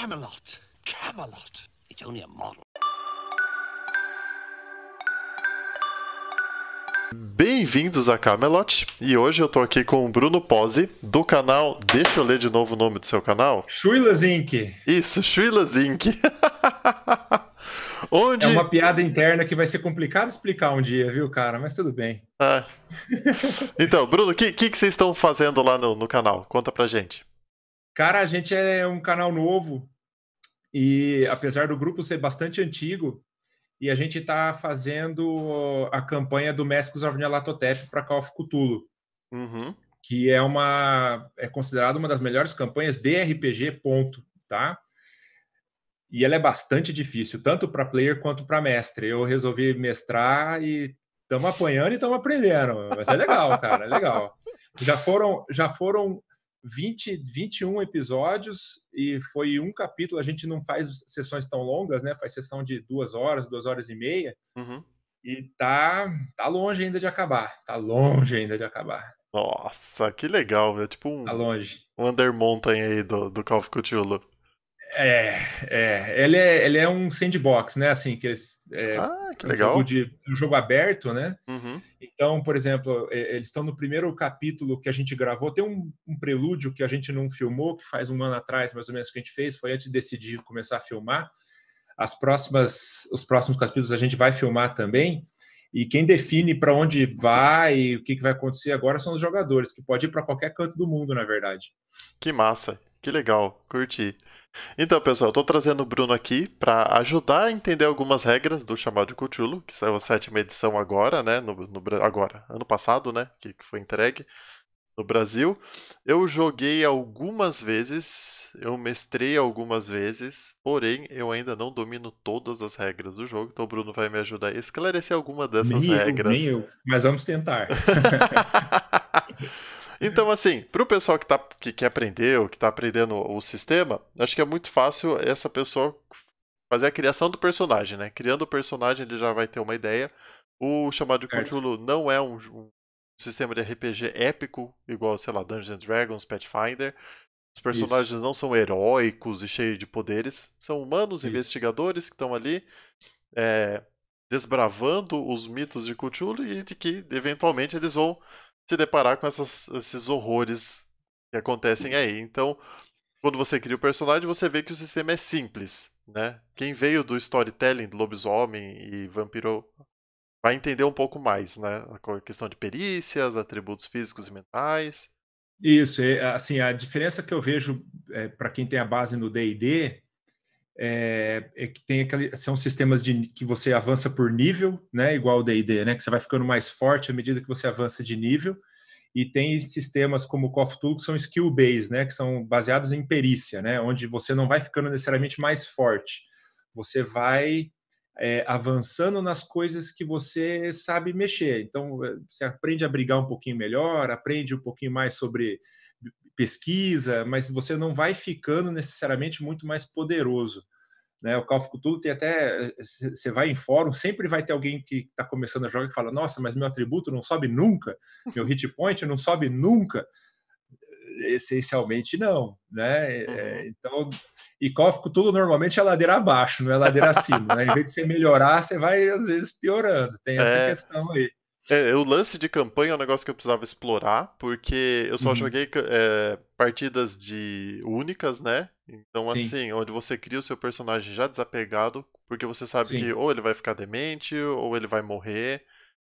Camelot. Camelot. It's only a model. Bem-vindos a Camelot e hoje eu tô aqui com o Bruno Pose do canal. Deixa eu ler de novo o nome do seu canal. Shuila Zinc. Isso, Shuila Zinc. Onde... É uma piada interna que vai ser complicado explicar um dia, viu, cara? Mas tudo bem. Ah. Então, Bruno, o que, que, que, vocês estão fazendo lá no, no canal? Conta pra gente. Cara, a gente é um canal novo e apesar do grupo ser bastante antigo, e a gente está fazendo a campanha do Masks of para Call of Cthulhu, uhum. que é uma é considerada uma das melhores campanhas de RPG ponto, tá? E ela é bastante difícil, tanto para player quanto para mestre. Eu resolvi mestrar e estamos apanhando e estamos aprendendo, mas é legal, cara, é legal. Já foram já foram 20, 21 episódios e foi um capítulo. A gente não faz sessões tão longas, né? Faz sessão de duas horas, duas horas e meia. Uhum. E tá, tá longe ainda de acabar. Tá longe ainda de acabar. Nossa, que legal, é Tipo um. Tá longe. Um undermountain aí do, do Call of Cthulhu. É, é, ele é, ele é um sandbox, né? Assim, que é, ah, que é um legal. Jogo de, é um jogo aberto, né? Uhum. Então, por exemplo, eles estão no primeiro capítulo que a gente gravou. Tem um, um, prelúdio que a gente não filmou, que faz um ano atrás, mais ou menos, que a gente fez, foi antes de decidir começar a filmar. As próximas, os próximos capítulos a gente vai filmar também. E quem define para onde vai e o que, que vai acontecer agora são os jogadores, que pode ir para qualquer canto do mundo, na verdade. Que massa, que legal, curti. Então, pessoal, eu tô trazendo o Bruno aqui para ajudar a entender algumas regras do chamado de Cthulhu, que saiu a sétima edição agora, né? No, no, agora, ano passado, né? Que, que foi entregue no Brasil. Eu joguei algumas vezes, eu mestrei algumas vezes, porém eu ainda não domino todas as regras do jogo, então o Bruno vai me ajudar a esclarecer alguma dessas nem regras. Eu, nem eu, mas vamos tentar. Então, assim, para o pessoal que, tá, que, que aprendeu, que está aprendendo o sistema, acho que é muito fácil essa pessoa fazer a criação do personagem, né? Criando o personagem, ele já vai ter uma ideia. O chamado de Cthulhu não é um, um, sistema de RPG épico, igual, sei lá, Dungeons and Dragons, Pathfinder. Os personagens Isso. não são heróicos e cheios de poderes. São humanos, Isso. investigadores que estão ali. É, desbravando os mitos de Cthulhu e de que eventualmente eles vão se deparar com essas, esses horrores que acontecem aí. Então, quando você cria o personagem, você vê que o sistema é simples, né? Quem veio do storytelling do lobisomem e vampiro vai entender um pouco mais, né? A questão de perícias, atributos físicos e mentais. Isso, assim, a diferença que eu vejo é, para quem tem a base no D&D é, é, que tem aquele, são sistemas de, que você avança por nível, né? Igual o D&D, né? Que você vai ficando mais forte à medida que você avança de nível. E tem sistemas como o Call que são skill-based, né? Que são baseados em perícia, né? Onde você não vai ficando necessariamente mais forte. Você vai é, avançando nas coisas que você sabe mexer. Então, é, você aprende a brigar um pouquinho melhor, aprende um pouquinho mais sobre pesquisa, mas você não vai ficando necessariamente muito mais poderoso. Né? O Call tudo tem até. Você vai em fórum, sempre vai ter alguém que está começando a jogar e fala: Nossa, mas meu atributo não sobe nunca, meu hit point não sobe nunca. É, essencialmente não, né? É, é, uhum. Então, e cófico tudo normalmente é ladeira abaixo, não é ladeira acima. né? Em vez de você melhorar, você vai às vezes piorando. Tem essa é. questão aí. É, é, o lance de campanha é um negócio que eu precisava explorar, porque eu só uhum. joguei é, partidas de únicas, né? Então, Sim. assim, onde você cria o seu personagem já desapegado, porque você sabe Sim. que ou ele vai ficar demente, ou ele vai morrer.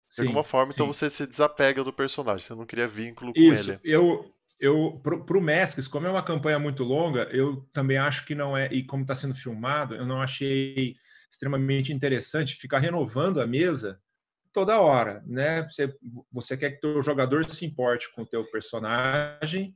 De sim, alguma forma, então sim. então você se desapega do personagem, você não cria vínculo com Isso, ele. Eu, eu pro, pro Mestres, como é uma campanha muito longa, eu também acho que não é, e como está sendo filmado, eu não achei extremamente interessante ficar renovando a mesa toda hora, né? Você, você quer que o jogador se importe com o teu personagem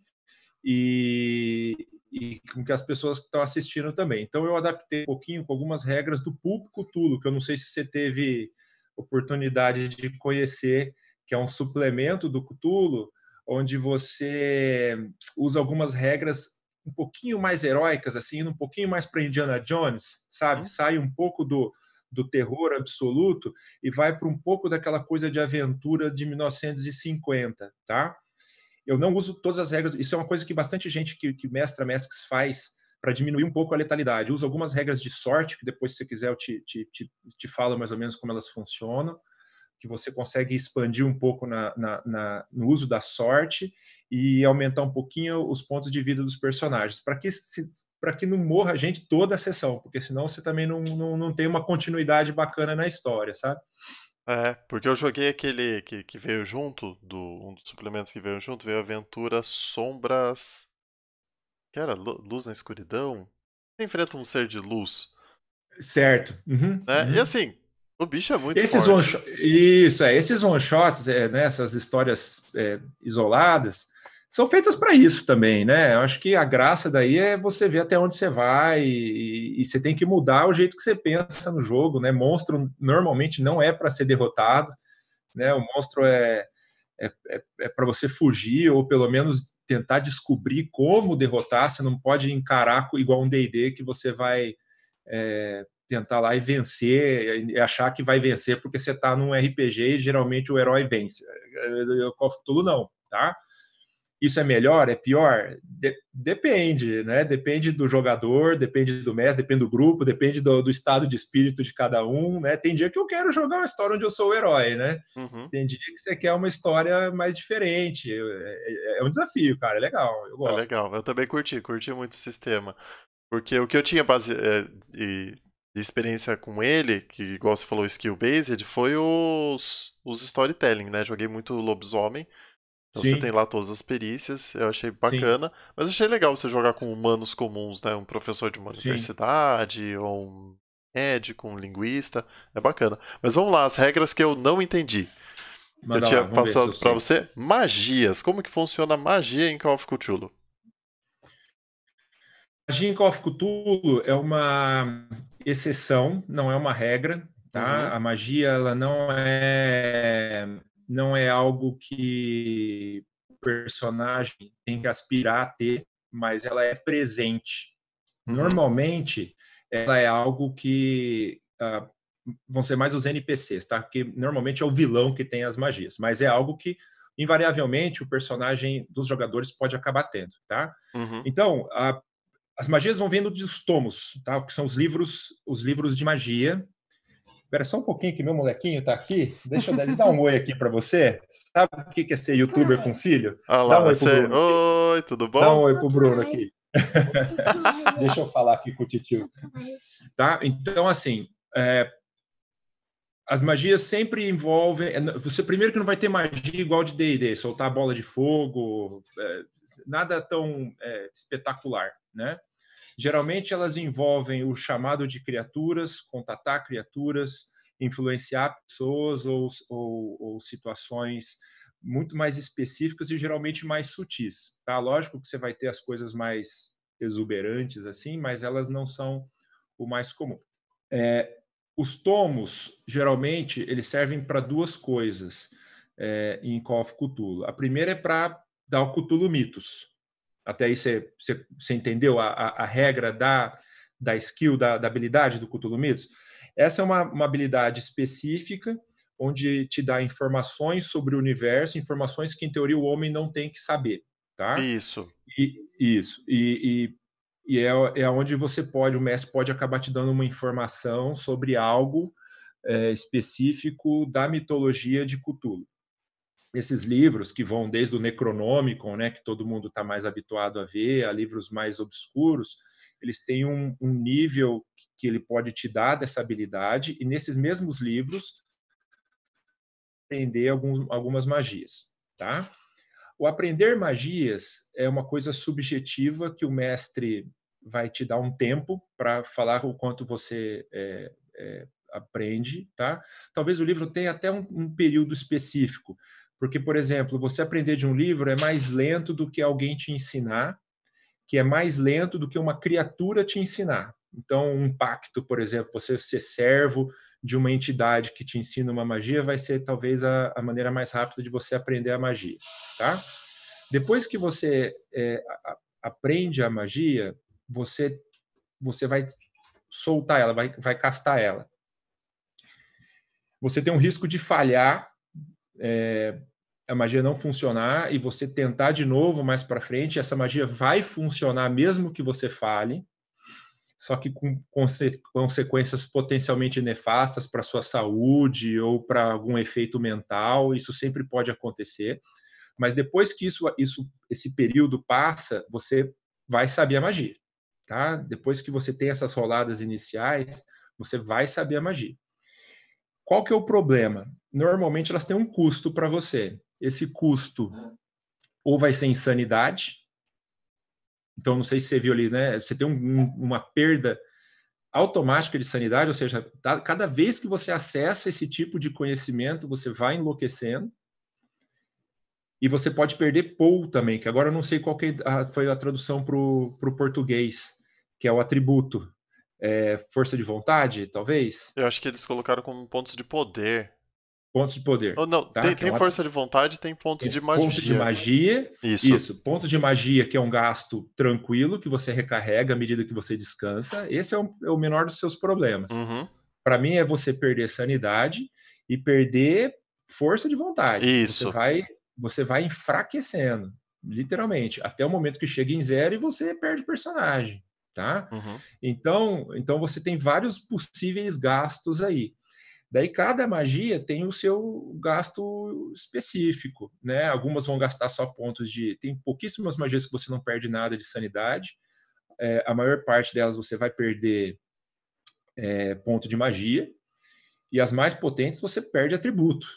e, e com que as pessoas que estão assistindo também. Então eu adaptei um pouquinho com algumas regras do Pulpo Cutulo, que eu não sei se você teve oportunidade de conhecer, que é um suplemento do Cutulo, onde você usa algumas regras um pouquinho mais heróicas, assim, um pouquinho mais para Indiana Jones, sabe? Uhum. Sai um pouco do, do terror absoluto e vai para um pouco daquela coisa de aventura de 1950, tá? Eu não uso todas as regras, isso é uma coisa que bastante gente que, que mestra Masks faz para diminuir um pouco a letalidade. Usa algumas regras de sorte, que depois, se você quiser, eu te, te, te, te falo mais ou menos como elas funcionam que você consegue expandir um pouco na, na, na, no uso da sorte e aumentar um pouquinho os pontos de vida dos personagens, para que se, para que não morra a gente toda a sessão, porque senão você também não, não, não tem uma continuidade bacana na história, sabe? É, porque eu joguei aquele que, que veio junto, do, um dos suplementos que veio junto, veio Aventura Sombras. Que era Luz na Escuridão? Você enfrenta um ser de luz. Certo. Uhum, né? uhum. E assim, o bicho é muito esses forte. One Isso, é. Esses one-shots, é, né, essas histórias é, isoladas, são feitas para isso também, né? Eu acho que a graça daí é você ver até onde você vai e, e, você tem que mudar o jeito que você pensa no jogo, né? Monstro normalmente não é para ser derrotado, né? O monstro é, é, é, é para você fugir ou pelo menos tentar descobrir como derrotar. Você não pode encarar igual um D&D que você vai é, tentar lá e vencer, e achar que vai vencer porque você está num RPG e geralmente o herói vence. É, eu, eu, eu, eu não, tá? isso é melhor, é pior? De depende, né? Depende do jogador, depende do mestre, depende do grupo, depende do, do, estado de espírito de cada um, né? Tem dia que eu quero jogar uma história onde eu sou o herói, né? Uhum. Tem dia que você quer uma história mais diferente. É, é, é um desafio, cara, é legal, eu é gosto. É legal, eu também curti, curti muito o sistema. Porque o que eu tinha base... É, e de experiência com ele, que igual você falou, skill-based, foi os, os storytelling, né? Joguei muito lobisomem então Sim. você tem lá todas as perícias, eu achei bacana. Sim. Mas achei legal você jogar com humanos comuns, né? Um professor de uma Sim. universidade, ou um médico, um linguista. É bacana. Mas vamos lá, as regras que eu não entendi. Manda eu tinha lá, passado para você. Magias. Como que funciona a magia em Call of Cthulhu? Magia em Call of Cthulhu é uma exceção, não é uma regra. Tá? Uhum. A magia ela não é não é algo que o personagem tem que aspirar a ter, mas ela é presente. Uhum. Normalmente, ela é algo que ah, vão ser mais os NPCs, tá? Que normalmente é o vilão que tem as magias, mas é algo que invariavelmente o personagem dos jogadores pode acabar tendo, tá? Uhum. Então, a, as magias vão vindo dos tomos, tá? Que são os livros, os livros de magia Espera só um pouquinho que meu molequinho tá aqui. Deixa eu dar um oi aqui para você. Sabe o que é ser youtuber com filho? Olá, Dá um oi você... Bruno. Oi, tudo bom? Dá um oi pro Bruno aqui. Deixa eu falar aqui com o titio. Tá? Então, assim, é... as magias sempre envolvem. É, você, primeiro, que não vai ter magia igual de DD soltar bola de fogo, é... nada tão é, espetacular, né? Geralmente elas envolvem o chamado de criaturas, contatar criaturas, influenciar pessoas ou, ou, ou situações muito mais específicas e geralmente mais sutis. Tá? Lógico que você vai ter as coisas mais exuberantes assim, mas elas não são o mais comum. É, os tomos geralmente eles servem para duas coisas é, em Call of Cthulhu. A primeira é para dar o Cthulhu mitos, até aí você, você, você entendeu a, a, a, regra da, da skill, da, da habilidade do Cthulhu mitos. Essa é uma, uma habilidade específica onde te dá informações sobre o universo, informações que, em teoria, o homem não tem que saber. Tá? Isso. E, isso. E, e, e, é, é onde você pode, o mestre pode acabar te dando uma informação sobre algo é, específico da mitologia de Cthulhu esses livros que vão desde o Necronômico, né, que todo mundo está mais habituado a ver, a livros mais obscuros, eles têm um, um, nível que ele pode te dar dessa habilidade, e nesses mesmos livros aprender algumas magias. Tá? O aprender magias é uma coisa subjetiva que o mestre vai te dar um tempo para falar o quanto você é, é, aprende. Tá? Talvez o livro tenha até um, um período específico, porque, por exemplo, você aprender de um livro é mais lento do que alguém te ensinar, que é mais lento do que uma criatura te ensinar. Então, um pacto, por exemplo, você ser servo de uma entidade que te ensina uma magia vai ser talvez a, a maneira mais rápida de você aprender a magia, tá? Depois que você é, a, aprende a magia, você você vai soltar ela, vai, vai castar ela. Você tem um risco de falhar é, a magia não funcionar e você tentar de novo mais para frente, essa magia vai funcionar mesmo que você fale, só que com conse consequências potencialmente nefastas para sua saúde ou para algum efeito mental, isso sempre pode acontecer. Mas depois que isso, isso esse período passa, você vai saber a magia, tá? Depois que você tem essas roladas iniciais, você vai saber a magia. Qual que é o problema? Normalmente elas têm um custo para você. Esse custo ou vai ser insanidade. Então, não sei se você viu ali, né? Você tem um, uma perda automática de sanidade, ou seja, tá, cada vez que você acessa esse tipo de conhecimento, você vai enlouquecendo. E você pode perder POU também, que agora eu não sei qual que é foi a tradução para o português, que é o atributo é, força de vontade, talvez? Eu acho que eles colocaram como pontos de poder. Pontos de poder. Oh, não, tá? tem, é tem força de vontade tem pontos tem de magia. Ponto de magia. Isso. Isso. Ponto de magia, que é um gasto tranquilo, que você recarrega à medida que você descansa. Esse é, um, é o menor dos seus problemas. Uhum. Para mim, é você perder sanidade e perder força de vontade. Isso. Você vai, você vai enfraquecendo, literalmente, até o momento que chega em zero e você perde personagem tá? Uhum. Então, então você tem vários possíveis gastos aí. Daí cada magia tem o seu gasto específico, né? Algumas vão gastar só pontos de. Tem pouquíssimas magias que você não perde nada de sanidade. É, a maior parte delas você vai perder é, ponto de magia. E as mais potentes você perde atributo.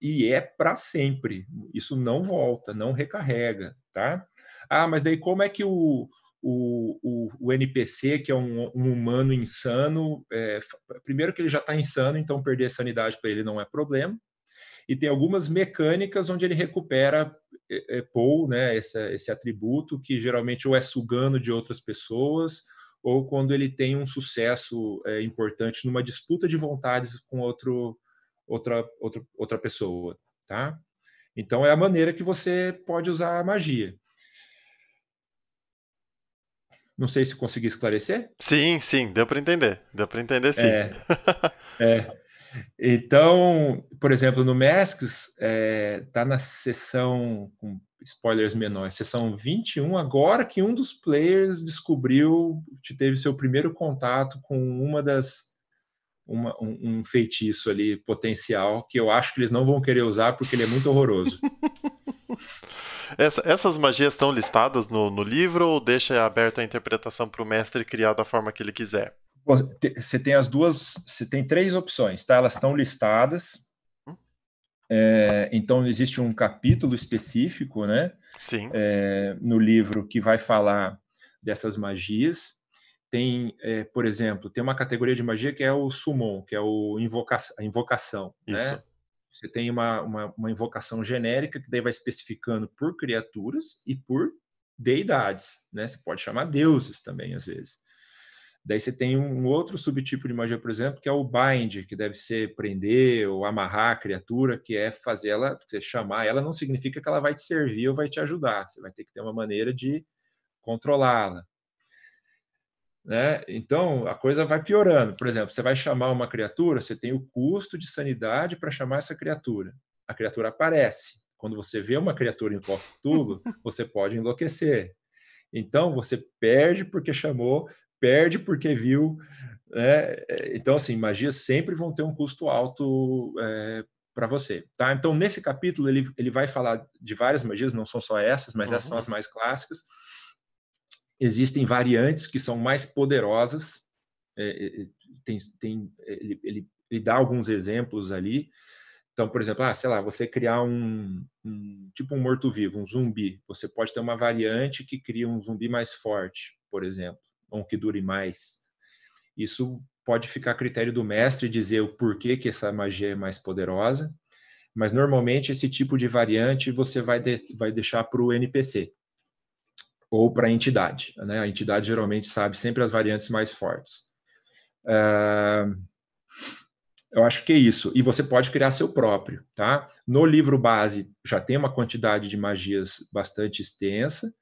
E é para sempre. Isso não volta, não recarrega, tá? Ah, mas daí como é que o, o, o, o, NPC, que é um, um humano insano, é, primeiro que ele já está insano, então perder a sanidade para ele não é problema. E tem algumas mecânicas onde ele recupera é, é, Paul, né, esse, esse atributo, que geralmente ou é sugando de outras pessoas, ou quando ele tem um sucesso é, importante numa disputa de vontades com outro, outra, outra, outra pessoa. Tá? Então é a maneira que você pode usar a magia. Não sei se consegui esclarecer. Sim, sim, deu para entender. Deu para entender sim. É, é. Então, por exemplo, no Masks, está é, na sessão com spoilers menores, sessão 21, agora que um dos players descobriu, teve seu primeiro contato com uma das. Uma, um, um feitiço ali potencial que eu acho que eles não vão querer usar porque ele é muito horroroso. Essa, essas magias estão listadas no, no, livro ou deixa aberto a interpretação para o mestre criar da forma que ele quiser? Você tem as duas, você tem três opções, tá? Elas estão listadas. Hum. É, então existe um capítulo específico, né? Sim. É, no livro que vai falar dessas magias. Tem, é, por exemplo, tem uma categoria de magia que é o summon, que é o invoca a invocação. Né? Isso. Né? Você tem uma, uma, uma invocação genérica que daí vai especificando por criaturas e por deidades, né? Você pode chamar deuses também, às vezes. Daí você tem um outro subtipo de magia, por exemplo, que é o bind, que deve ser prender ou amarrar a criatura, que é fazer ela, você chamar ela, não significa que ela vai te servir ou vai te ajudar. Você vai ter que ter uma maneira de controlá-la. Né? Então a coisa vai piorando. Por exemplo, você vai chamar uma criatura, você tem o custo de sanidade para chamar essa criatura. A criatura aparece. Quando você vê uma criatura em tudo você pode enlouquecer. Então você perde porque chamou, perde porque viu. Né? Então, assim, magias sempre vão ter um custo alto é, para você. Tá? Então, nesse capítulo, ele, ele vai falar de várias magias, não são só essas, mas uhum. essas são uhum. as mais clássicas existem variantes que são mais poderosas. É, é, é, tem, tem, ele, ele, ele, dá alguns exemplos ali. Então, por exemplo, ah, sei lá, você criar um, um tipo um morto-vivo, um zumbi, você pode ter uma variante que cria um zumbi mais forte, por exemplo, ou que dure mais. Isso pode ficar a critério do mestre dizer o porquê que essa magia é mais poderosa, mas normalmente esse tipo de variante você vai, de, vai deixar para o NPC ou para a entidade. Né? A entidade geralmente sabe sempre as variantes mais fortes. É, eu acho que é isso. E você pode criar seu próprio, tá? No livro base já tem uma quantidade de magias bastante extensa.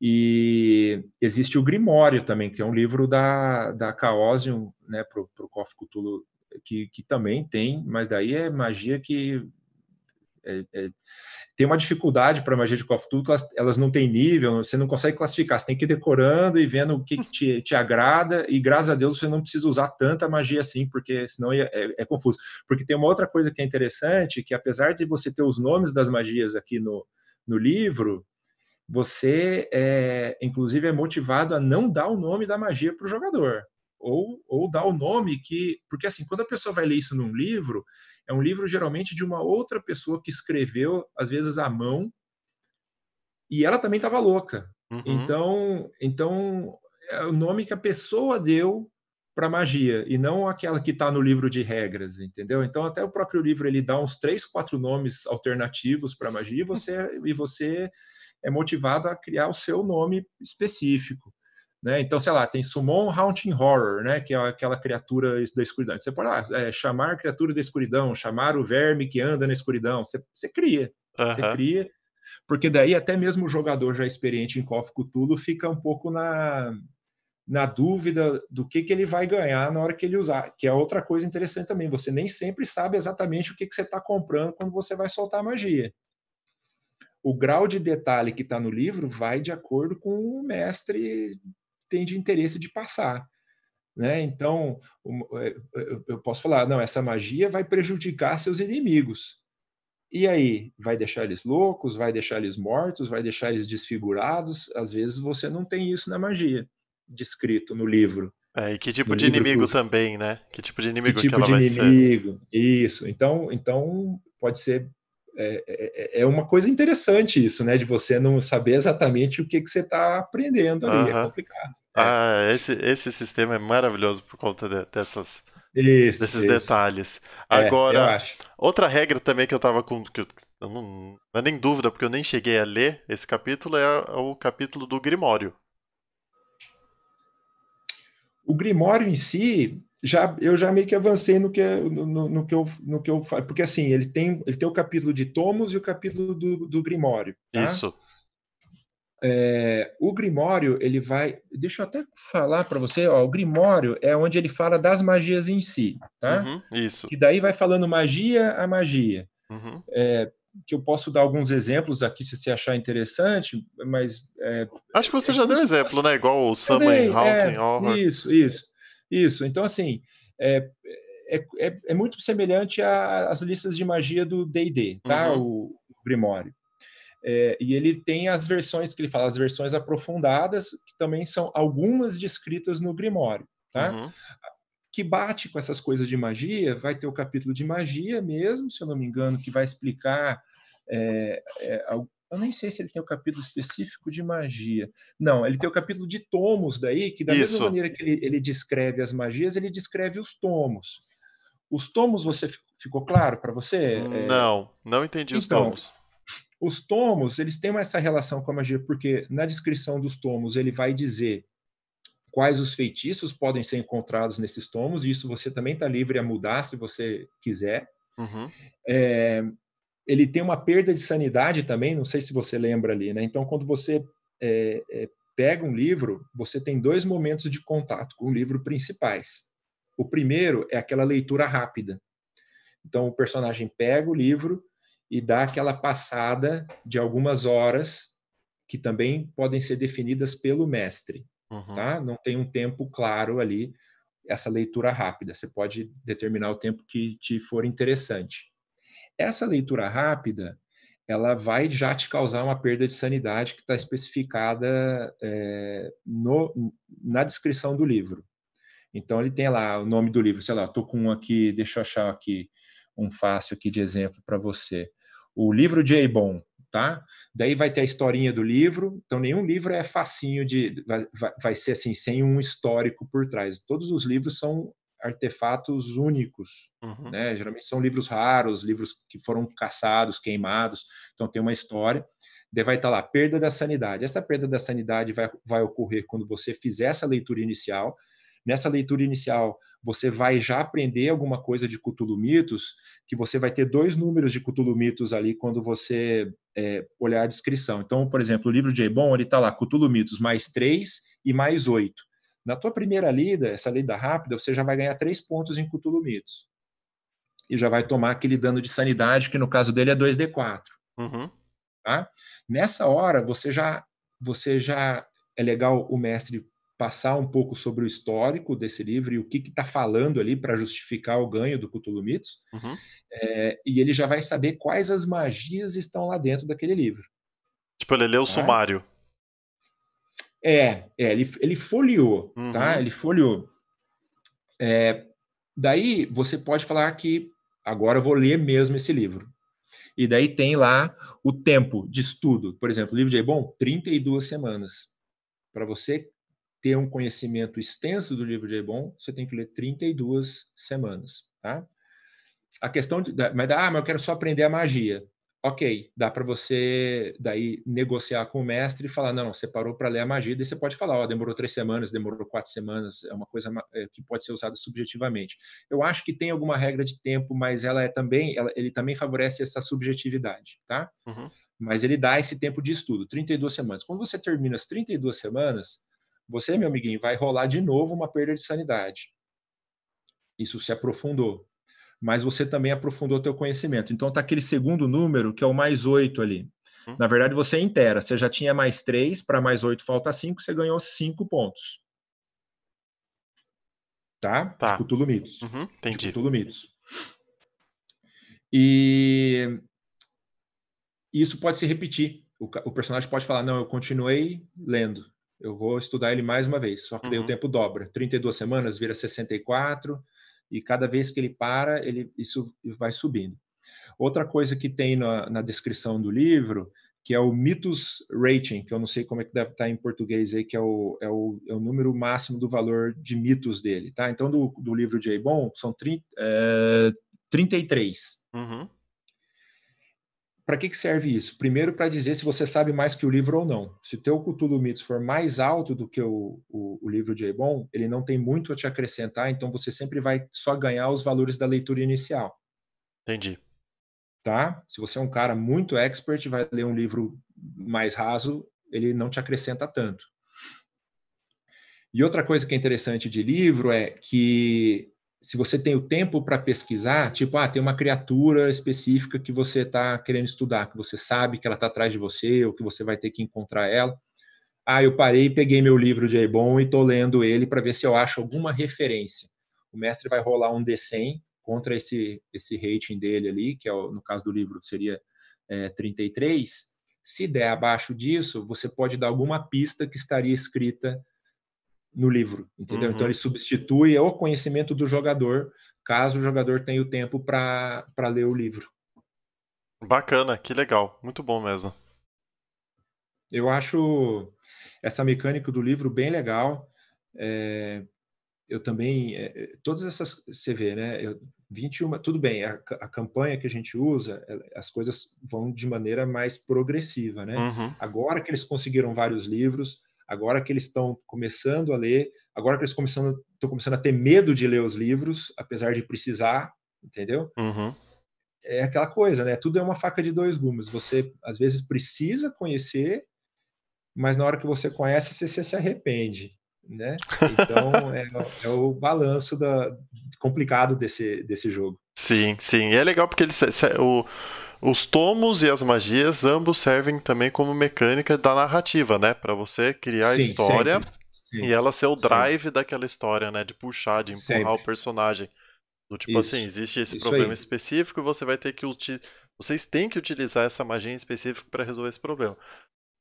E existe o Grimório também, que é um livro da, da Chaosium, né, para o Cthulhu, que, que também tem, mas daí é magia que é, é, tem uma dificuldade para a magia de Call of Duty, elas, elas, não têm nível, você não consegue classificar, você tem que ir decorando e vendo o que, que te, te, agrada, e graças a Deus você não precisa usar tanta magia assim, porque senão é, é, confuso. Porque tem uma outra coisa que é interessante, que apesar de você ter os nomes das magias aqui no, no livro, você, é, inclusive, é motivado a não dar o nome da magia para o jogador ou, ou dar o nome que. Porque, assim, quando a pessoa vai ler isso num livro, é um livro geralmente de uma outra pessoa que escreveu, às vezes à mão, e ela também estava louca. Uhum. Então, então, é o nome que a pessoa deu para magia e não aquela que está no livro de regras, entendeu? Então até o próprio livro ele dá uns três, quatro nomes alternativos para magia e você é, e você é motivado a criar o seu nome específico. Né? Então, sei lá, tem Summon Haunting Horror, né? que é aquela criatura da escuridão. Você pode lá ah, é, chamar a criatura da escuridão, chamar o verme que anda na escuridão. Você, você cria. Uhum. Você cria. Porque daí até mesmo o jogador já experiente em Call of Cthulhu fica um pouco na, na dúvida do que, que ele vai ganhar na hora que ele usar, que é outra coisa interessante também. Você nem sempre sabe exatamente o que, que você está comprando quando você vai soltar a magia o grau de detalhe que está no livro vai de acordo com o mestre tem de interesse de passar. Né? Então, é, é, eu posso falar, não, essa magia vai prejudicar seus inimigos. E aí, vai deixar eles loucos, vai deixar eles mortos, vai deixar eles desfigurados? Às vezes você não tem isso na magia, descrito no livro. É, e que tipo no de inimigo que... também, né? Que tipo de inimigo que, tipo que ela de vai inimigo? ser? Isso. Então, então pode ser é é, é, é, uma coisa interessante isso, né? De você não saber exatamente o que, que você está aprendendo ali. Uhum. É complicado. Né? Ah, esse, esse sistema é maravilhoso por conta de, dessas. Isso, desses isso. detalhes. É, Agora, outra regra também que eu estava com. Que eu, eu não, não é nem dúvida, porque eu nem cheguei a ler esse capítulo, é o capítulo do Grimório. O Grimório em si, já eu já meio que avancei no que é, no, no que eu no que eu porque assim ele tem ele tem o capítulo de Tomos e o capítulo do, do Grimório tá? isso é, o Grimório ele vai deixa eu até falar para você ó o Grimório é onde ele fala das magias em si tá uhum, isso e daí vai falando magia a magia uhum. é, que eu posso dar alguns exemplos aqui se você achar interessante, mas. É, Acho que você é já deu exemplo, né? Igual o Summer em Haunting é, Horror. Isso, isso. Isso. Então, assim, é, é, é, é muito semelhante às listas de magia do D&D, tá? Uhum. O, o Grimório. É, e ele tem as versões que ele fala, as versões aprofundadas, que também são algumas descritas no Grimório, tá? Uhum. Que bate com essas coisas de magia, vai ter o capítulo de magia mesmo, se eu não me engano, que vai explicar é, é, eu nem sei se ele tem o um capítulo específico de magia. Não, ele tem o um capítulo de tomos daí, que da Isso. mesma maneira que ele, ele, descreve as magias, ele descreve os tomos. Os tomos, você ficou claro para você? Não, é, é... não entendi então, os tomos. Os tomos, eles têm essa relação com a magia, porque na descrição dos tomos ele vai dizer quais os feitiços podem ser encontrados nesses tomos, e isso você também está livre a mudar se você quiser. Uhum. É, ele tem uma perda de sanidade também, não sei se você lembra ali, né? Então, quando você é, é, pega um livro, você tem dois momentos de contato com o livro principais. O primeiro é aquela leitura rápida. Então, o personagem pega o livro e dá aquela passada de algumas horas, que também podem ser definidas pelo mestre. Uhum. Tá? Não tem um tempo claro ali, essa leitura rápida. Você pode determinar o tempo que te for interessante. Essa leitura rápida, ela vai já te causar uma perda de sanidade que está especificada é, no, na descrição do livro. Então ele tem lá o nome do livro, sei lá, estou com um aqui, deixa eu achar aqui um fácil aqui de exemplo para você. O livro de Eibon, tá? Daí vai ter a historinha do livro. Então nenhum livro é facinho de vai, vai, vai ser assim sem um histórico por trás. Todos os livros são artefatos únicos, uhum. né? Geralmente são livros raros, livros que foram caçados, queimados, então tem uma história. Daí vai estar tá lá, perda da sanidade. Essa perda da sanidade vai, vai ocorrer quando você fizer essa leitura inicial. Nessa leitura inicial, você vai já aprender alguma coisa de Cthulhu Mitos, que você vai ter dois números de Cthulhu Mitos ali quando você é, olhar a descrição. Então, por exemplo, o livro de Ebon, ele está lá, Cthulhu Mitos mais 3 e mais 8. Na tua primeira lida, essa lida rápida, você já vai ganhar três pontos em Cthulhu Mitos. E já vai tomar aquele dano de sanidade, que no caso dele é 2d4. Uhum. Tá? Nessa hora, você já, você já. É legal o mestre passar um pouco sobre o histórico desse livro e o que está falando ali para justificar o ganho do Cthulhu Mitos. Uhum. É, e ele já vai saber quais as magias estão lá dentro daquele livro. Tipo, ele lê o tá? sumário. É, é ele, ele folheou, tá? uhum. tá? Ele folheou. É, daí você pode falar que agora eu vou ler mesmo esse livro. E daí tem lá o tempo de estudo. Por exemplo, o livro de Ebon, 32 semanas. Para você ter um conhecimento extenso do livro de Ebon, você tem que ler 32 semanas, tá? A questão de, mas ah, mas eu quero só aprender a magia ok, dá para você daí negociar com o mestre e falar, não, você parou para ler a magia, daí você pode falar, ó, demorou três semanas, demorou quatro semanas, é uma coisa é, que pode ser usada subjetivamente. Eu acho que tem alguma regra de tempo, mas ela é também, ela, ele também favorece essa subjetividade, tá? Uhum. Mas ele dá esse tempo de estudo, 32 semanas. Quando você termina as 32 semanas, você, meu amiguinho, vai rolar de novo uma perda de sanidade. Isso se aprofundou mas você também aprofundou teu conhecimento. Então tá aquele segundo número, que é o mais oito ali. Uhum. Na verdade, você é intera. Você já tinha mais três, para mais oito falta cinco, você ganhou cinco pontos. Tá? tá. Tipo, De Cthulhu Mitos. Uhum, tipo, entendi. De Cthulhu Mitos. E isso pode se repetir. O, o, personagem pode falar, não, eu continuei lendo. Eu vou estudar ele mais uma vez, só que uhum. daí o uhum. tempo dobra. 32 semanas vira 64, e cada vez que ele para, ele, isso vai subindo. Outra coisa que tem na, na descrição do livro, que é o Mitos Rating, que eu não sei como é que deve estar tá em português aí, que é o, é o, é o número máximo do valor de mitos dele, tá? Então, do, do livro de Abon, são 30, é, 33. Uhum para que, que serve isso? Primeiro, para dizer se você sabe mais que o livro ou não. Se o teu Cthulhu Mitos for mais alto do que o, o, o livro de Ebon, ele não tem muito a te acrescentar, então você sempre vai só ganhar os valores da leitura inicial. Entendi. Tá? Se você é um cara muito expert, vai ler um livro mais raso, ele não te acrescenta tanto. E outra coisa que é interessante de livro é que se você tem o tempo para pesquisar, tipo, ah, tem uma criatura específica que você está querendo estudar, que você sabe que ela está atrás de você ou que você vai ter que encontrar ela. Ah, eu parei, peguei meu livro de Ebon e estou lendo ele para ver se eu acho alguma referência. O mestre vai rolar um D100 contra esse, esse rating dele ali, que é o, no caso do livro seria é, 33. Se der abaixo disso, você pode dar alguma pista que estaria escrita no livro, entendeu? Então, uhum. Então ele substitui o conhecimento do jogador, caso o jogador tenha o tempo para ler o livro. Bacana, que legal, muito bom mesmo. Eu acho essa mecânica do livro bem legal. É, eu também, é, é todas essas, você vê, né? Eu, 21, tudo bem, a, a, campanha que a gente usa, as coisas vão de maneira mais progressiva, né? Uhum. Agora que eles conseguiram vários livros, agora que eles estão começando a ler, agora que eles começando, estão começando a ter medo de ler os livros, apesar de precisar, entendeu? Uhum. É aquela coisa, né? Tudo é uma faca de dois gumes. Você às vezes precisa conhecer, mas na hora que você conhece, você, você se arrepende, né? Então é, é o balanço da, complicado desse, desse jogo. Sim, sim. E é legal porque ele, o, os tomos e as magias ambos servem também como mecânica da narrativa, né? Para você criar a história sim, e ela ser o drive sim. daquela história, né? De puxar, de empurrar sempre. o personagem. Do tipo assim, isso, assim, existe esse problema aí. específico e você vai ter que vocês têm que utilizar essa magia em específico para resolver esse problema.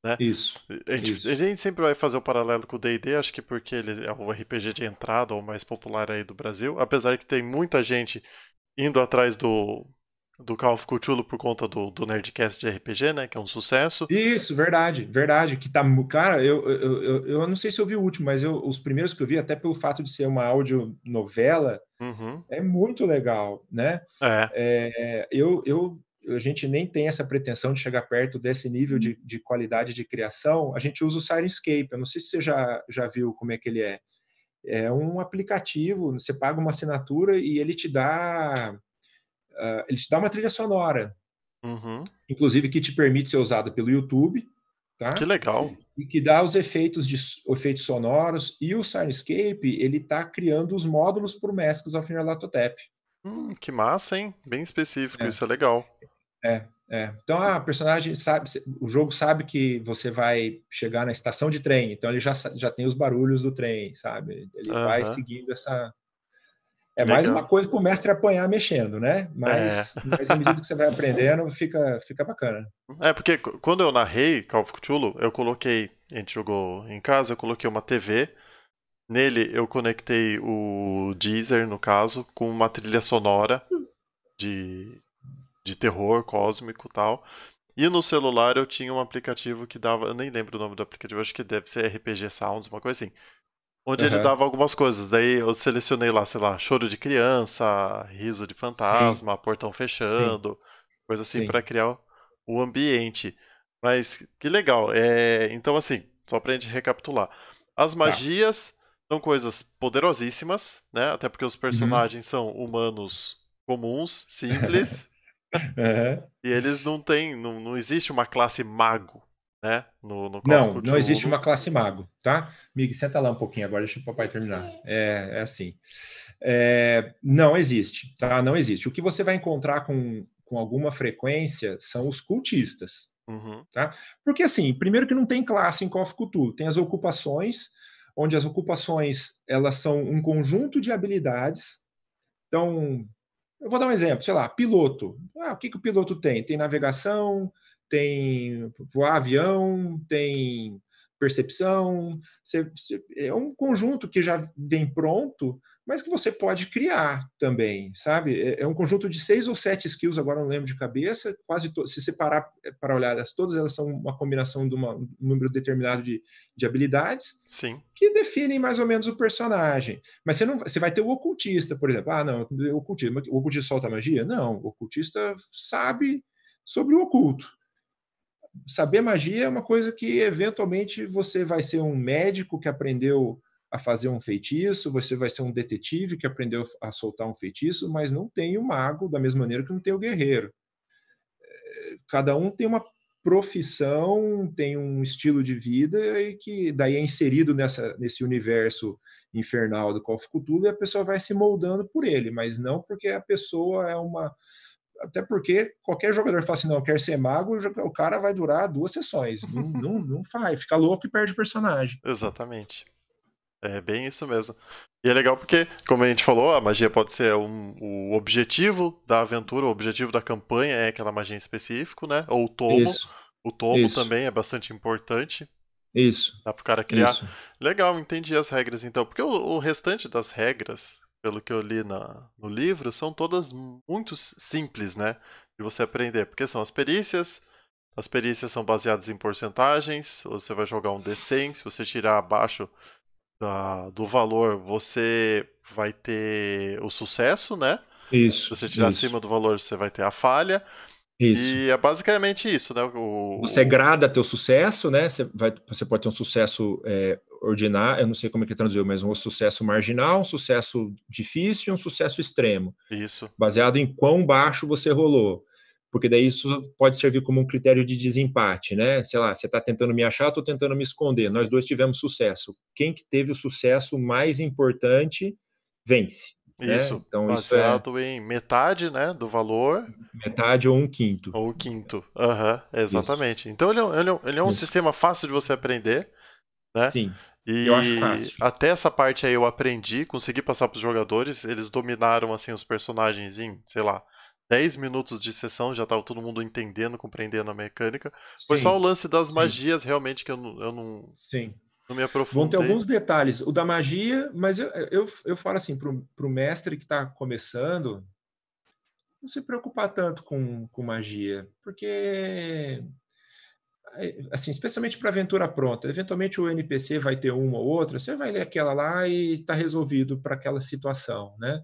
Né? Isso, a gente, isso. A gente sempre vai fazer o um paralelo com o D&D, acho que porque ele é o RPG de entrada ou mais popular aí do Brasil, apesar que tem muita gente indo atrás do, do Call of Cthulhu por conta do, do Nerdcast de RPG, né? Que é um sucesso. Isso, verdade, verdade. Que tá, cara, eu, eu, eu, eu não sei se eu vi o último, mas eu, os primeiros que eu vi, até pelo fato de ser uma audionovela, uhum. é muito legal, né? É. é. eu, eu, a gente nem tem essa pretensão de chegar perto desse nível de, de qualidade de criação. A gente usa o Sirenscape. Eu não sei se você já, já viu como é que ele é é um aplicativo, você paga uma assinatura e ele te dá uh, ele te dá uma trilha sonora, uhum. inclusive que te permite ser usada pelo YouTube, tá? Que legal! E que dá os efeitos de efeitos sonoros e o Soundscape ele está criando os módulos para o Masks of Nyarlathotep. Hum, que massa, hein? Bem específico, é. isso é legal. É, é, então a personagem sabe, o jogo sabe que você vai chegar na estação de trem, então ele já, já tem os barulhos do trem, sabe? Ele uhum. vai seguindo essa. É Legal. mais uma coisa para o mestre apanhar mexendo, né? Mas, é. mas à medida que você vai aprendendo, fica, fica bacana. É, porque quando eu narrei Call of Cthulhu, eu coloquei, a gente jogou em casa, eu coloquei uma TV. Nele eu conectei o Deezer, no caso, com uma trilha sonora de de terror cósmico tal. E no celular eu tinha um aplicativo que dava, eu nem lembro o nome do aplicativo, acho que deve ser RPG Sounds, uma coisa assim. Onde uhum. ele dava algumas coisas. Daí eu selecionei lá, sei lá, choro de criança, riso de fantasma, Sim. portão fechando, Sim. coisa assim para criar o ambiente. Mas que legal. É, então, assim, só pra gente recapitular. As tá. magias são coisas poderosíssimas, né? Até porque os uhum. personagens uhum. são humanos comuns, simples, Uhum. E eles não têm, não, não existe uma classe mago, né? No, no não, não existe uma classe mago, tá? Mig, senta lá um pouquinho agora, deixa o papai terminar. É, é assim. É, não existe, tá? Não existe. O que você vai encontrar com, com alguma frequência são os cultistas, uhum. tá? Porque assim, primeiro que não tem classe em Cof Cthulhu, tem as ocupações, onde as ocupações elas são um conjunto de habilidades. Então, eu vou dar um exemplo, sei lá, piloto. Ah, o que, que o piloto tem? Tem navegação, tem voar avião, tem percepção. é um conjunto que já vem pronto mas que você pode criar também, sabe? É, é um conjunto de seis ou sete skills, agora não lembro de cabeça, quase se separar é, para olhar elas, todas elas são uma combinação de uma, um número determinado de, de habilidades Sim. que definem mais ou menos o personagem. Mas você não você vai ter o ocultista, por exemplo. Ah, não, o ocultista, o ocultista solta magia? Não, o ocultista sabe sobre o oculto saber magia é uma coisa que eventualmente você vai ser um médico que aprendeu a fazer um feitiço, você vai ser um detetive que aprendeu a soltar um feitiço, mas não tem o mago da mesma maneira que não tem o guerreiro. É, cada um tem uma profissão, tem um estilo de vida e que daí é inserido nessa, nesse universo infernal do Call of Cthulhu e a pessoa vai se moldando por ele, mas não porque a pessoa é uma até porque qualquer jogador fala assim, não, quer ser mago, o cara vai durar duas sessões. Não, não, não faz, fica louco e perde personagem. Exatamente. É bem isso mesmo. E é legal porque, como a gente falou, a magia pode ser um, o objetivo da aventura, o objetivo da campanha é aquela magia em específico, né? Ou o tomo. Isso. O tomo isso. também é bastante importante. Isso. Dá pro cara criar. Isso. Legal, entendi as regras então. Porque o, o restante das regras, pelo que eu li na, no livro, são todas muito simples, né? De você aprender. Porque são as perícias. As perícias são baseadas em porcentagens. Você vai jogar um D100. Se você tirar abaixo, da, do valor, você vai ter o sucesso, né? Isso. Se você tirar isso. acima do valor, você vai ter a falha. Isso. E é basicamente isso, né? O, você grada teu sucesso, né? Você, vai, você pode ter um sucesso é, ordinário, eu não sei como é que traduziu, mas um sucesso marginal, um sucesso difícil e um sucesso extremo. Isso. Baseado em quão baixo você rolou porque daí isso pode servir como um critério de desempate, né? Sei lá, você está tentando me achar, estou tentando me esconder. Nós dois tivemos sucesso. Quem que teve o sucesso mais importante vence. Né? Isso. Né? Então baseado isso é... em metade, né, do valor. Metade ou um quinto. Ou um quinto. Aham, uhum, exatamente. Isso. Então ele é, ele é, ele é um é sistema fácil de você aprender, né? Sim. E eu acho fácil. até essa parte aí eu aprendi, consegui passar para os jogadores, eles dominaram assim os personagens em, sei lá, 10 minutos de sessão, já tava todo mundo entendendo, compreendendo a mecânica. Foi só o lance das magias, Sim. realmente, que eu, eu não. Sim. Não me aprofundei. Vão ter alguns detalhes. O da magia, mas eu, eu, eu falo assim, pro, pro mestre que está começando, não se preocupar tanto com, com magia, porque é, assim, especialmente para aventura pronta, eventualmente o NPC vai ter uma ou outra, você vai ler aquela lá e está resolvido para aquela situação, né?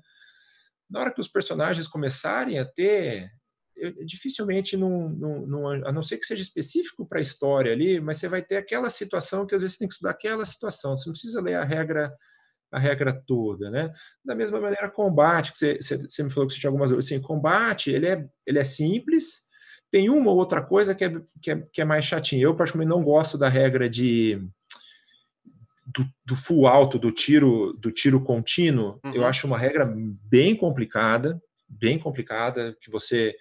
na hora que os personagens começarem a ter, eu, dificilmente, num, num, num, a não ser que seja específico para a história ali, mas você vai ter aquela situação que às vezes você tem que estudar aquela situação, você não precisa ler a regra a regra toda, né? Da mesma maneira, combate, que você, você, você me falou que você tinha algumas... Assim, combate, ele é, ele é simples, tem uma ou outra coisa que é, que é, que é mais chatinha. Eu, particularmente, não gosto da regra de do, do full alto, do tiro, do tiro contínuo, uhum. eu acho uma regra bem complicada, bem complicada, que você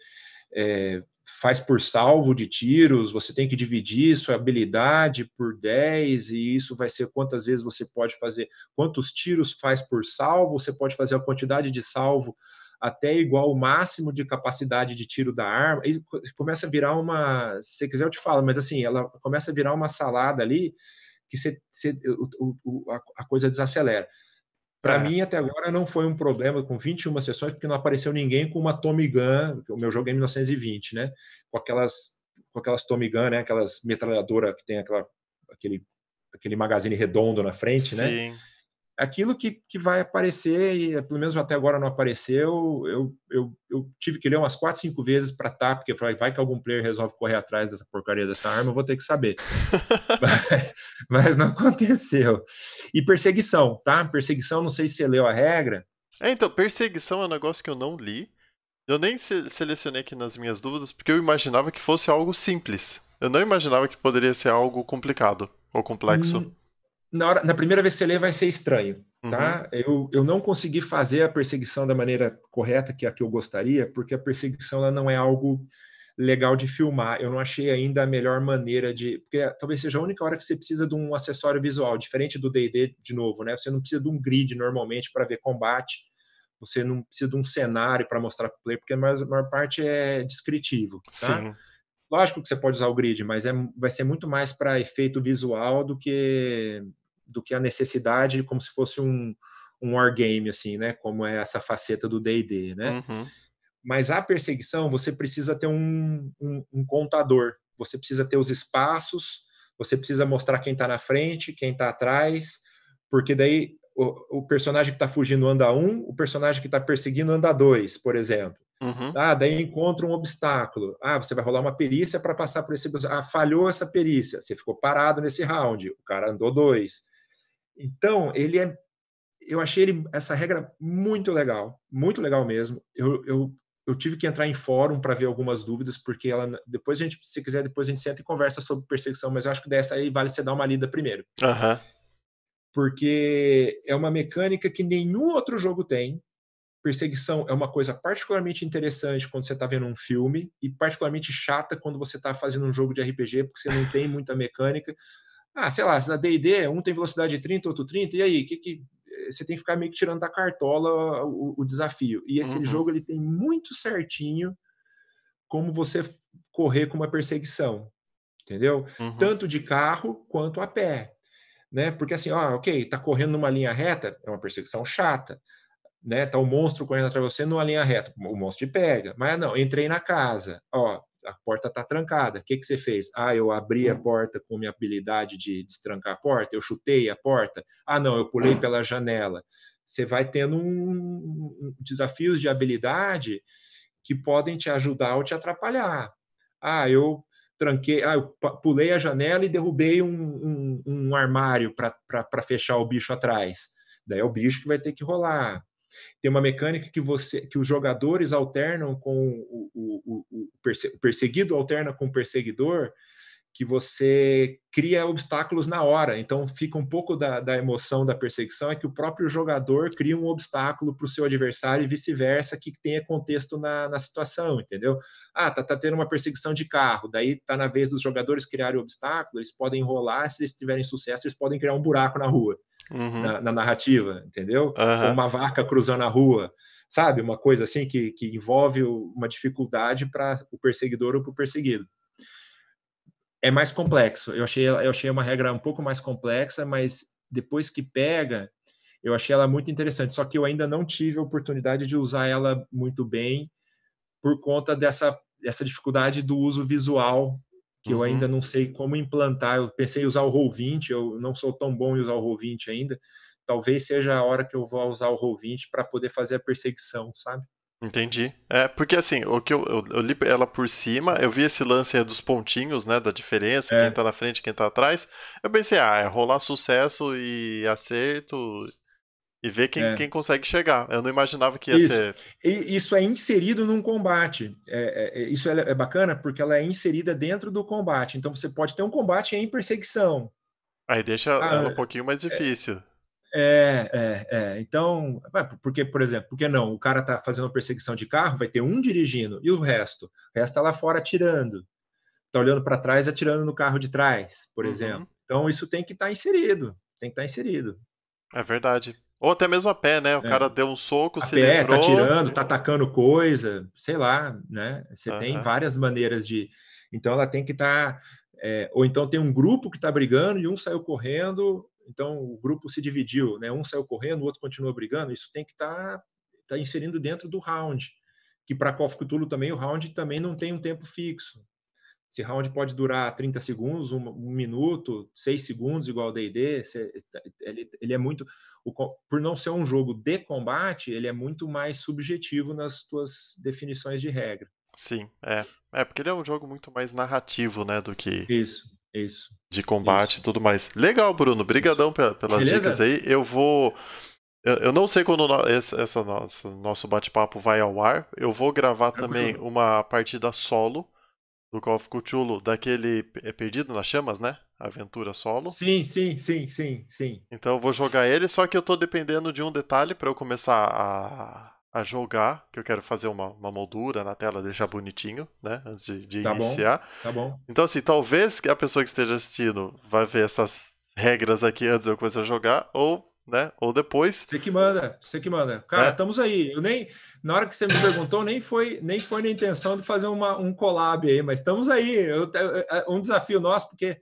é, faz por salvo de tiros, você tem que dividir sua habilidade por 10, e isso vai ser quantas vezes você pode fazer, quantos tiros faz por salvo, você pode fazer a quantidade de salvo até igual o máximo de capacidade de tiro da arma, e começa a virar uma, se quiser eu te falo, mas assim, ela começa a virar uma salada ali, que cê, cê, o, o, a, a coisa desacelera. Para é. mim, até agora, não foi um problema com 21 sessões, porque não apareceu ninguém com uma Tommy Gun, o meu jogo é 1920, né? Com aquelas, com aquelas Tommy Gun, né? Aquelas metralhadoras que tem aquela, aquele, aquele magazine redondo na frente, né? Sim. né? aquilo que, que vai aparecer, e eh, pelo menos até agora não apareceu, eu, eu, eu tive que ler umas 4, 5 vezes para tá, porque eu falei, vai que algum player resolve correr atrás dessa porcaria dessa arma, eu vou ter que saber. mas, mas, não aconteceu. E perseguição, tá? Perseguição, não sei se você leu a regra. É, então, perseguição é um negócio que eu não li. Eu nem se selecionei aqui nas minhas dúvidas, porque eu imaginava que fosse algo simples. Eu não imaginava que poderia ser algo complicado ou complexo. Hum na, hora, na primeira vez que você lê vai ser estranho, tá? Uhum. Eu, eu não consegui fazer a perseguição da maneira correta, que é a que eu gostaria, porque a perseguição ela não é algo legal de filmar. Eu não achei ainda a melhor maneira de. Porque talvez seja a única hora que você precisa de um acessório visual, diferente do DD, de novo, né? Você não precisa de um grid normalmente para ver combate, você não precisa de um cenário para mostrar para o player, porque a maior, maior parte é descritivo, tá? Sim. Lógico que você pode usar o grid, mas é, vai ser muito mais para efeito visual do que do que a necessidade, como se fosse um, um wargame, assim, né? Como é essa faceta do D&D, né? Uhum. Mas a perseguição, você precisa ter um, um, um contador, você precisa ter os espaços, você precisa mostrar quem está na frente, quem está atrás, porque daí o, o personagem que está fugindo anda um, o personagem que está perseguindo anda dois, por exemplo. Uhum. Ah, daí encontra um obstáculo. Ah, você vai rolar uma perícia para passar por esse. Ah, falhou essa perícia. Você ficou parado nesse round. O cara andou dois. Então, ele é. Eu achei ele, essa regra muito legal, muito legal mesmo. Eu, eu, eu tive que entrar em fórum para ver algumas dúvidas, porque ela depois a gente, se quiser, depois a gente senta e conversa sobre perseguição, mas eu acho que dessa aí vale você dar uma lida primeiro. Uhum porque é uma mecânica que nenhum outro jogo tem. Perseguição é uma coisa particularmente interessante quando você está vendo um filme e particularmente chata quando você está fazendo um jogo de RPG, porque você não tem muita mecânica. Ah, sei lá, na D&D, um tem velocidade 30, outro 30, e aí, que, que eh, você tem que ficar meio que tirando da cartola o, o desafio. E esse uhum. jogo ele tem muito certinho como você correr com uma perseguição, entendeu? Uhum. Tanto de carro quanto a pé né? Porque assim, ó, ok, tá correndo numa linha reta, é uma perseguição chata, né? Tá o um monstro correndo atrás de você numa linha reta, o monstro te pega. Mas não, entrei na casa, ó, a porta tá trancada. O que que você fez? Ah, eu abri a hum. porta com minha habilidade de destrancar a porta, eu chutei a porta. Ah, não, eu pulei hum. pela janela. Você vai tendo um desafios de habilidade que podem te ajudar ou te atrapalhar. Ah, eu tranquei, ah, eu pulei a janela e derrubei um, um, um armário para fechar o bicho atrás. Daí é o bicho que vai ter que rolar. Tem uma mecânica que você que os jogadores alternam com o, o, o, o perseguido alterna com o perseguidor, que você cria obstáculos na hora. Então, fica um pouco da, da emoção da perseguição, é que o próprio jogador cria um obstáculo para o seu adversário e vice-versa, que tenha contexto na, na situação, entendeu? Ah, tá, tá tendo uma perseguição de carro, daí tá na vez dos jogadores criarem obstáculos. obstáculo, eles podem enrolar, se eles tiverem sucesso, eles podem criar um buraco na rua, uhum. na, na, narrativa, entendeu? Uhum. Uma vaca cruzando a rua sabe? Uma coisa assim que, que envolve uma dificuldade para o perseguidor ou para o perseguido é mais complexo. Eu achei, eu achei uma regra um pouco mais complexa, mas depois que pega, eu achei ela muito interessante. Só que eu ainda não tive a oportunidade de usar ela muito bem por conta dessa, dessa dificuldade do uso visual, que uhum. eu ainda não sei como implantar. Eu pensei em usar o Roll20, eu não sou tão bom em usar o Roll20 ainda. Talvez seja a hora que eu vou usar o Roll20 para poder fazer a perseguição, sabe? Entendi. É, porque assim, o que eu, eu, eu, li ela por cima, eu vi esse lance dos pontinhos, né? Da diferença, é. quem tá na frente, quem tá atrás. Eu pensei, ah, é rolar sucesso e acerto e ver quem, é. quem consegue chegar. Eu não imaginava que ia isso. ser. E isso é inserido num combate. É, é, é isso é, é, bacana porque ela é inserida dentro do combate. Então você pode ter um combate em perseguição. Aí deixa ah, ela um pouquinho mais difícil. É, é, é. Então, porque, por exemplo, porque não? O cara tá fazendo perseguição de carro, vai ter um dirigindo e o resto. O resto tá lá fora atirando. Tá olhando para trás, atirando no carro de trás, por uhum. exemplo. Então, isso tem que estar tá inserido. Tem que estar tá inserido. É verdade. Ou até mesmo a pé, né? O é. cara deu um soco, a se pé, tá livrou... tá tirando, tá atacando coisa, sei lá, né? Você uhum. tem várias maneiras de... Então ela tem que estar... Tá, é... ou então tem um grupo que tá brigando e um saiu correndo, então o grupo se dividiu, né? Um saiu correndo, o outro continua brigando. Isso tem que estar tá, tá inserindo dentro do round, que para Call of Cthulhu também o round também não tem um tempo fixo. Esse round pode durar 30 segundos, um, um minuto, 6 segundos, igual o D&D. Tá, ele, ele é muito... O, por não ser um jogo de combate, ele é muito mais subjetivo nas suas definições de regra. Sim, é. É, porque ele é um jogo muito mais narrativo, né, do que... Isso. Isso. De combate Isso. e tudo mais. Legal, Bruno. Obrigadão pelas Beleza? dicas aí. Eu vou. Eu não sei quando esse nosso bate-papo vai ao ar. Eu vou gravar também uma partida solo do Call of Cthulhu, daquele é Perdido nas Chamas, né? Aventura solo. Sim, sim, sim, sim, sim. Então eu vou jogar ele, só que eu tô dependendo de um detalhe para eu começar a a jogar, que eu quero fazer uma, uma moldura na tela, deixar bonitinho, né? Antes de, de tá iniciar. Bom, tá bom. Então, assim, talvez que a pessoa que esteja assistindo vai ver essas regras aqui antes de eu começar a jogar, ou, né? Ou depois. Você que manda, você que manda. Cara, é? estamos aí. Eu nem. Na hora que você me perguntou, nem foi, nem foi na intenção de fazer uma, um collab aí, mas estamos aí. Eu, é um desafio nosso, porque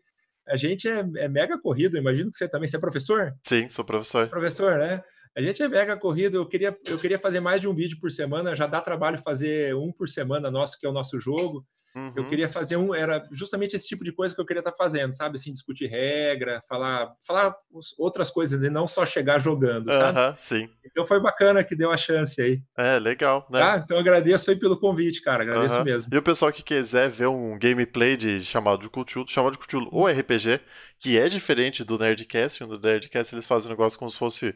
a gente é, é mega corrido, imagino que você também. Você é professor? Sim, sou professor. Professor, né? A gente é mega corrido. Eu queria, eu queria fazer mais de um vídeo por semana. Já dá trabalho fazer um por semana nosso, que é o nosso jogo. Uhum. Eu queria fazer um, era justamente esse tipo de coisa que eu queria estar tá fazendo, sabe? Assim, discutir regra, falar, falar outras coisas e não só chegar jogando, sabe? Uhum, sim. Então foi bacana que deu a chance aí. É, legal, né? Tá? Então agradeço aí pelo convite, cara, agradeço uhum. mesmo. E o pessoal que quiser ver um gameplay de chamado de Cthulhu, chamado de Cthulhu ou RPG, que é diferente do Nerdcast, no Nerdcast eles fazem um negócio como se fosse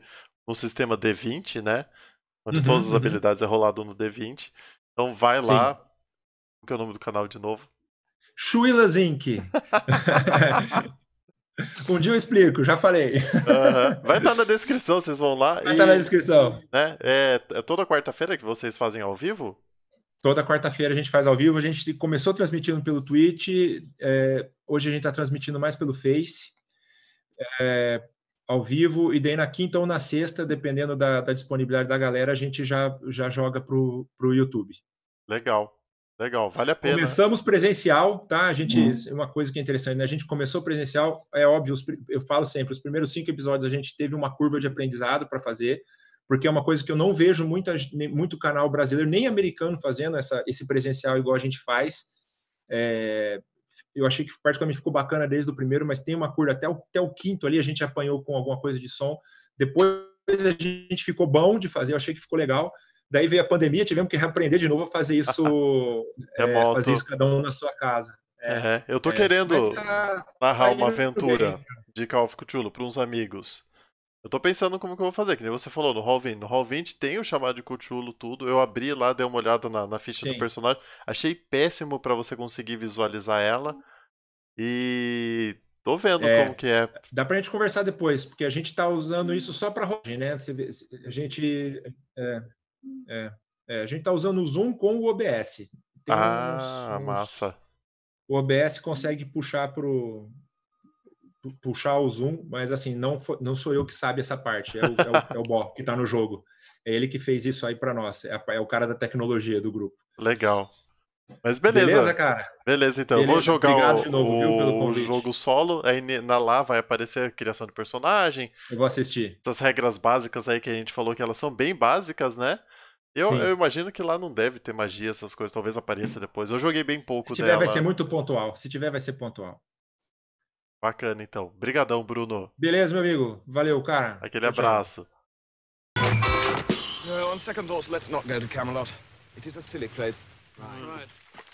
um sistema D20, né? Onde uhum, todas as uhum. habilidades é rolado no D20. Então vai Sim. lá. Qual que é o nome do canal de novo? Shuilas Zinc. um dia eu explico, já falei. Uhum. Vai estar tá na descrição, vocês vão lá. Vai tá estar na descrição. Né? É, é toda quarta-feira que vocês fazem ao vivo? Toda quarta-feira a gente faz ao vivo. A gente começou transmitindo pelo Twitch. É, hoje a gente está transmitindo mais pelo Face. É, ao vivo, e daí na quinta ou na sexta, dependendo da, da disponibilidade da galera, a gente já, já joga para o YouTube. Legal, legal, vale a pena. Começamos presencial, tá? A gente, hum. uma coisa que é interessante, né? A gente começou presencial, é óbvio, os, eu falo sempre, os primeiros cinco episódios a gente teve uma curva de aprendizado para fazer, porque é uma coisa que eu não vejo muita, muito canal brasileiro, nem americano fazendo essa, esse presencial igual a gente faz. É, eu achei que particularmente ficou bacana desde o primeiro, mas tem uma curva até o, até o quinto ali, a gente apanhou com alguma coisa de som. Depois a gente ficou bom de fazer, eu achei que ficou legal. Daí veio a pandemia, tivemos que reaprender de novo a fazer isso, é, fazer isso cada um na sua casa. É, uhum. Eu tô é, querendo tá, narrar tá uma aventura de Call of Cthulhu para uns amigos. Eu tô pensando como que eu vou fazer, que nem você falou, no Hall 20. No Hall 20 tem o chamado de Cthulhu tudo. Eu abri lá, dei uma olhada na, na ficha Sim. do personagem. Achei péssimo para você conseguir visualizar ela. E tô vendo é, como que é. Dá pra gente conversar depois, porque a gente tá usando isso só pra rolagem, né? a gente. É, é, é, a gente tá usando o Zoom com o OBS. Tem ah, uns, uns... massa. O OBS consegue puxar pro, puxar o zoom, mas assim, não, foi, não sou eu que sabe essa parte, é o, é o, é o Bó que está no jogo. É ele que fez isso aí para nós, é, é, o cara da tecnologia do grupo. Legal. Mas beleza. Beleza, cara. Beleza, então. Beleza, Vou jogar o, novo, o jogo solo, aí na lá vai aparecer a criação de personagem. Eu vou assistir. Essas regras básicas aí que a gente falou que elas são bem básicas, né? Eu, eu, imagino que lá não deve ter magia, essas coisas, talvez apareça depois. Eu joguei bem pouco Se tiver, dela. vai ser muito pontual. Se tiver, vai ser pontual. Bacana, então. Obrigadão, Bruno. Beleza, meu amigo. Valeu, cara. Aquele tchau, abraço. Tchau. Uh, no, on second thoughts, let's not go to Camelot. It is a silly place. Right. right.